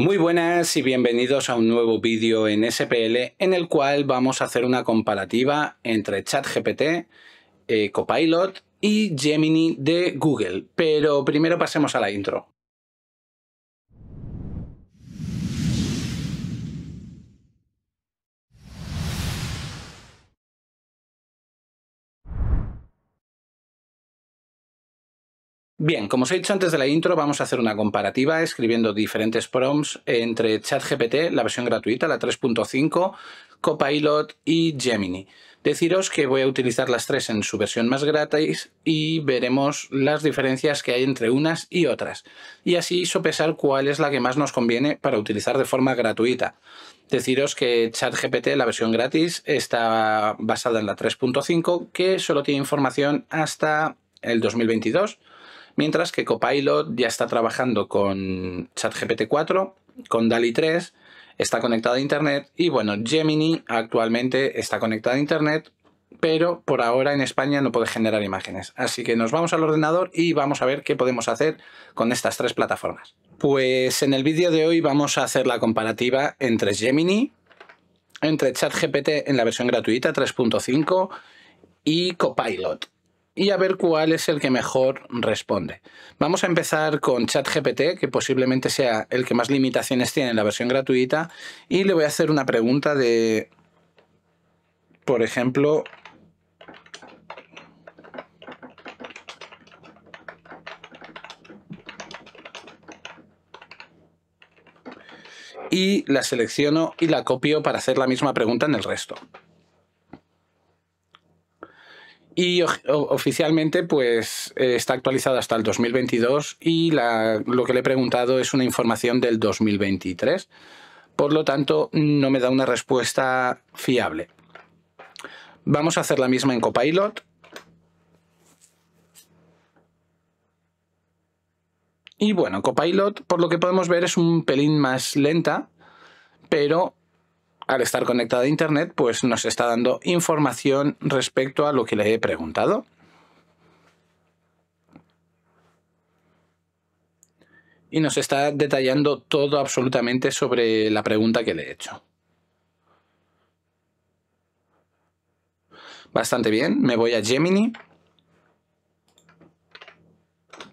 Muy buenas y bienvenidos a un nuevo vídeo en SPL en el cual vamos a hacer una comparativa entre ChatGPT, eh, Copilot y Gemini de Google. Pero primero pasemos a la intro. Bien, como os he dicho antes de la intro, vamos a hacer una comparativa escribiendo diferentes prompts entre ChatGPT, la versión gratuita, la 3.5, Copilot y Gemini. Deciros que voy a utilizar las tres en su versión más gratis y veremos las diferencias que hay entre unas y otras, y así sopesar cuál es la que más nos conviene para utilizar de forma gratuita. Deciros que ChatGPT, la versión gratis, está basada en la 3.5, que solo tiene información hasta el 2022 Mientras que Copilot ya está trabajando con ChatGPT 4, con DALI 3, está conectado a Internet y bueno, Gemini actualmente está conectado a Internet, pero por ahora en España no puede generar imágenes. Así que nos vamos al ordenador y vamos a ver qué podemos hacer con estas tres plataformas. Pues en el vídeo de hoy vamos a hacer la comparativa entre Gemini, entre ChatGPT en la versión gratuita 3.5 y Copilot y a ver cuál es el que mejor responde. Vamos a empezar con ChatGPT, que posiblemente sea el que más limitaciones tiene en la versión gratuita, y le voy a hacer una pregunta de, por ejemplo, y la selecciono y la copio para hacer la misma pregunta en el resto. Y oficialmente pues eh, está actualizada hasta el 2022 y lo que le he preguntado es una información del 2023. Por lo tanto, no me da una respuesta fiable. Vamos a hacer la misma en Copilot. Y bueno, Copilot, por lo que podemos ver, es un pelín más lenta, pero al estar conectada a Internet, pues nos está dando información respecto a lo que le he preguntado. Y nos está detallando todo absolutamente sobre la pregunta que le he hecho. Bastante bien, me voy a Gemini.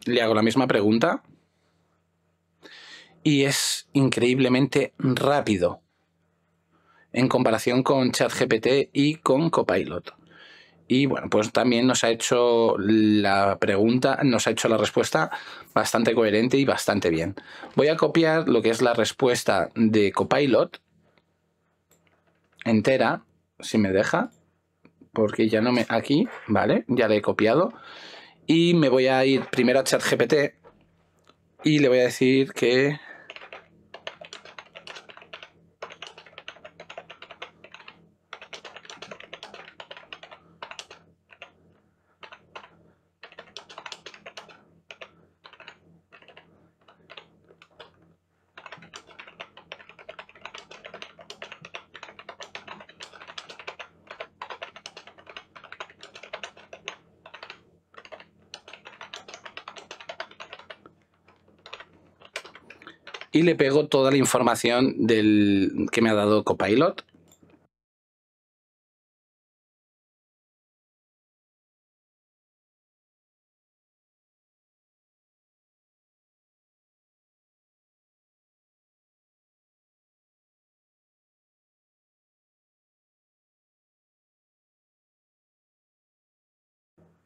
Le hago la misma pregunta. Y es increíblemente rápido en comparación con ChatGPT y con Copilot. Y bueno, pues también nos ha hecho la pregunta, nos ha hecho la respuesta bastante coherente y bastante bien. Voy a copiar lo que es la respuesta de Copilot entera, si me deja, porque ya no me... Aquí, ¿vale? Ya la he copiado. Y me voy a ir primero a ChatGPT y le voy a decir que y le pego toda la información del, que me ha dado Copilot.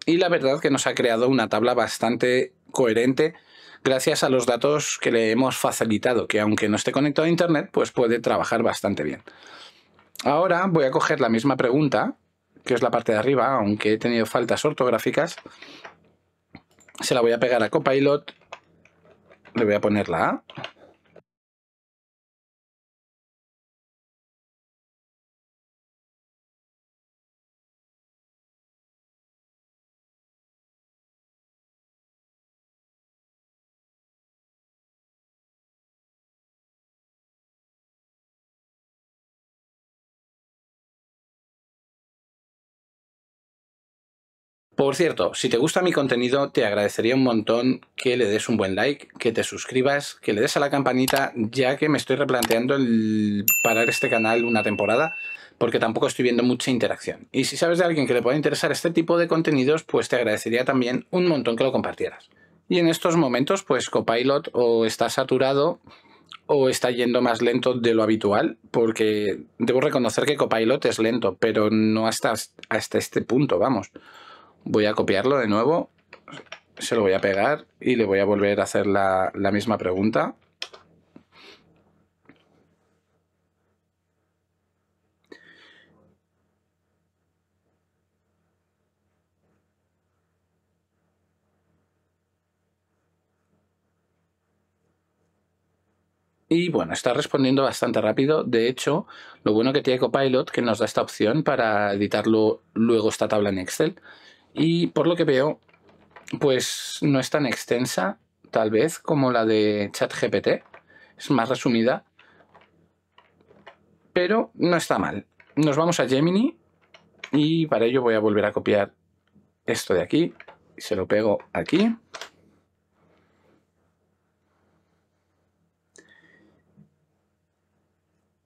Y la verdad que nos ha creado una tabla bastante coherente gracias a los datos que le hemos facilitado, que aunque no esté conectado a Internet, pues puede trabajar bastante bien. Ahora voy a coger la misma pregunta, que es la parte de arriba, aunque he tenido faltas ortográficas. Se la voy a pegar a Copilot, le voy a poner la A Por cierto, si te gusta mi contenido, te agradecería un montón que le des un buen like, que te suscribas, que le des a la campanita, ya que me estoy replanteando el parar este canal una temporada, porque tampoco estoy viendo mucha interacción. Y si sabes de alguien que le pueda interesar este tipo de contenidos, pues te agradecería también un montón que lo compartieras. Y en estos momentos, pues Copilot o está saturado o está yendo más lento de lo habitual, porque debo reconocer que Copilot es lento, pero no hasta, hasta este punto, vamos voy a copiarlo de nuevo, se lo voy a pegar y le voy a volver a hacer la, misma pregunta. Y bueno, está respondiendo bastante rápido. De hecho, lo bueno que tiene Copilot que nos da esta opción para editarlo luego esta tabla en Excel. Y por lo que veo, pues no es tan extensa, tal vez, como la de ChatGPT. Es más resumida. Pero no está mal. Nos vamos a Gemini y para ello voy a volver a copiar esto de aquí y se lo pego aquí.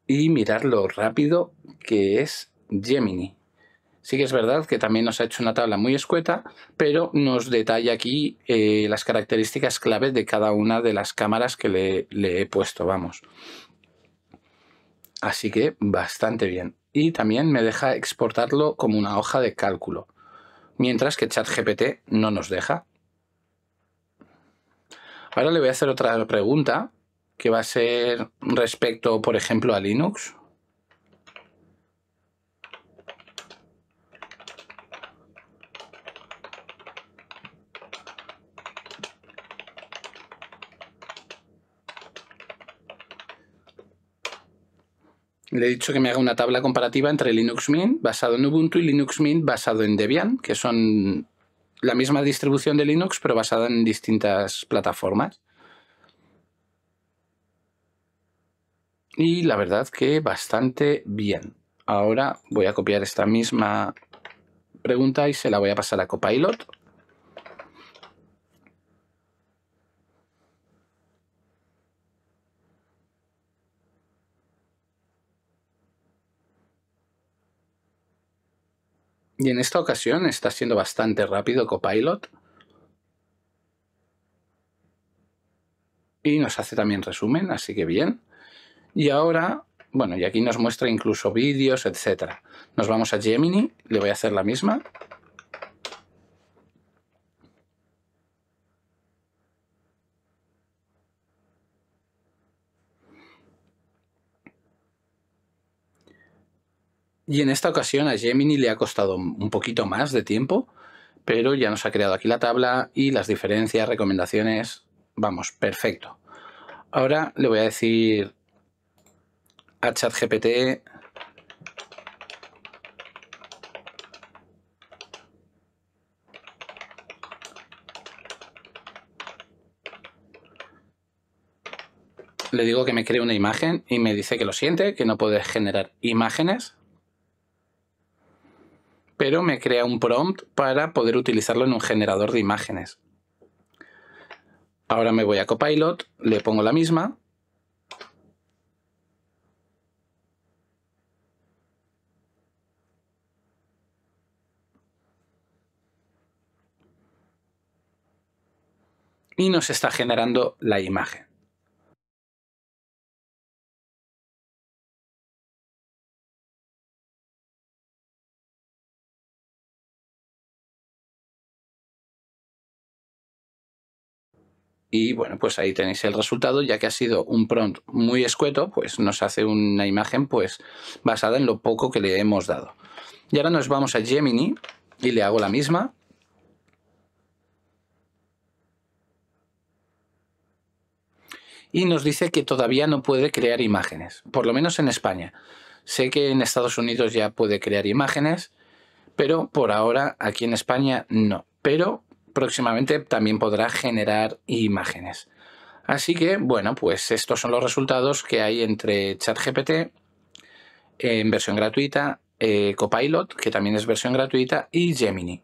Y mirar lo rápido que es Gemini. Sí que es verdad que también nos ha hecho una tabla muy escueta, pero nos detalla aquí eh, las características claves de cada una de las cámaras que le, le he puesto, vamos. Así que bastante bien. Y también me deja exportarlo como una hoja de cálculo, mientras que ChatGPT no nos deja. Ahora le voy a hacer otra pregunta que va a ser respecto, por ejemplo, a Linux. le he dicho que me haga una tabla comparativa entre Linux Mint basado en Ubuntu y Linux Mint basado en Debian, que son la misma distribución de Linux pero basada en distintas plataformas. Y la verdad que bastante bien. Ahora voy a copiar esta misma pregunta y se la voy a pasar a Copilot. Y en esta ocasión está siendo bastante rápido Copilot. Y nos hace también resumen, así que bien. Y ahora, bueno, y aquí nos muestra incluso vídeos, etc. Nos vamos a Gemini, le voy a hacer la misma. Y en esta ocasión a Gemini le ha costado un poquito más de tiempo, pero ya nos ha creado aquí la tabla y las diferencias, recomendaciones, vamos, perfecto. Ahora le voy a decir a ChatGPT le digo que me cree una imagen y me dice que lo siente, que no puede generar imágenes pero me crea un prompt para poder utilizarlo en un generador de imágenes. Ahora me voy a Copilot, le pongo la misma. Y nos está generando la imagen. Y bueno, pues ahí tenéis el resultado, ya que ha sido un prompt muy escueto, pues nos hace una imagen pues basada en lo poco que le hemos dado. Y ahora nos vamos a Gemini y le hago la misma. Y nos dice que todavía no puede crear imágenes, por lo menos en España. Sé que en Estados Unidos ya puede crear imágenes, pero por ahora aquí en España no. Pero próximamente también podrá generar imágenes. Así que, bueno, pues estos son los resultados que hay entre ChatGPT eh, en versión gratuita, eh, Copilot, que también es versión gratuita, y Gemini.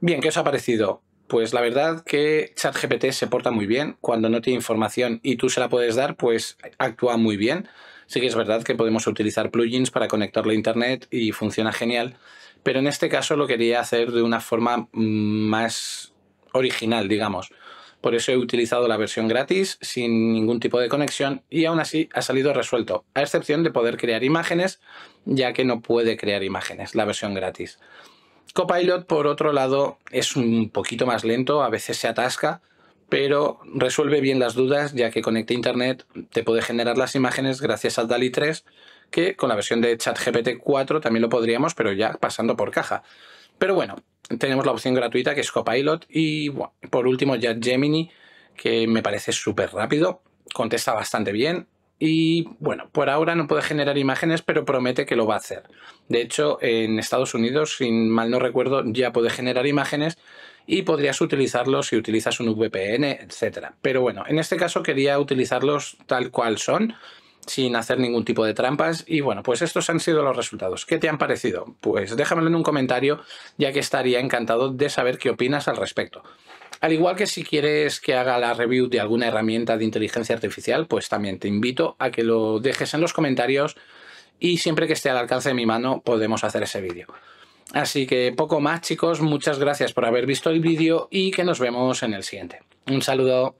Bien, ¿qué os ha parecido? Pues la verdad que ChatGPT se porta muy bien. Cuando no tiene información y tú se la puedes dar, pues actúa muy bien. Sí que es verdad que podemos utilizar plugins para conectarlo a Internet y funciona genial, pero en este caso lo quería hacer de una forma mm, más original, digamos. Por eso he utilizado la versión gratis, sin ningún tipo de conexión, y aún así ha salido resuelto, a excepción de poder crear imágenes, ya que no puede crear imágenes la versión gratis. Copilot, por otro lado, es un poquito más lento, a veces se atasca, pero resuelve bien las dudas ya que Conecta Internet te puede generar las imágenes gracias al DALI 3, que con la versión de ChatGPT 4 también lo podríamos, pero ya pasando por caja. Pero bueno, tenemos la opción gratuita que es Copilot y por último ya Gemini, que me parece súper rápido, contesta bastante bien y bueno, por ahora no puede generar imágenes, pero promete que lo va a hacer. De hecho, en Estados Unidos, sin mal no recuerdo, ya puede generar imágenes, y podrías utilizarlos si utilizas un VPN, etcétera. Pero bueno, en este caso quería utilizarlos tal cual son, sin hacer ningún tipo de trampas. Y bueno, pues estos han sido los resultados. ¿Qué te han parecido? Pues déjamelo en un comentario, ya que estaría encantado de saber qué opinas al respecto. Al igual que si quieres que haga la review de alguna herramienta de inteligencia artificial, pues también te invito a que lo dejes en los comentarios y siempre que esté al alcance de mi mano podemos hacer ese vídeo. Así que poco más chicos, muchas gracias por haber visto el vídeo y que nos vemos en el siguiente. Un saludo.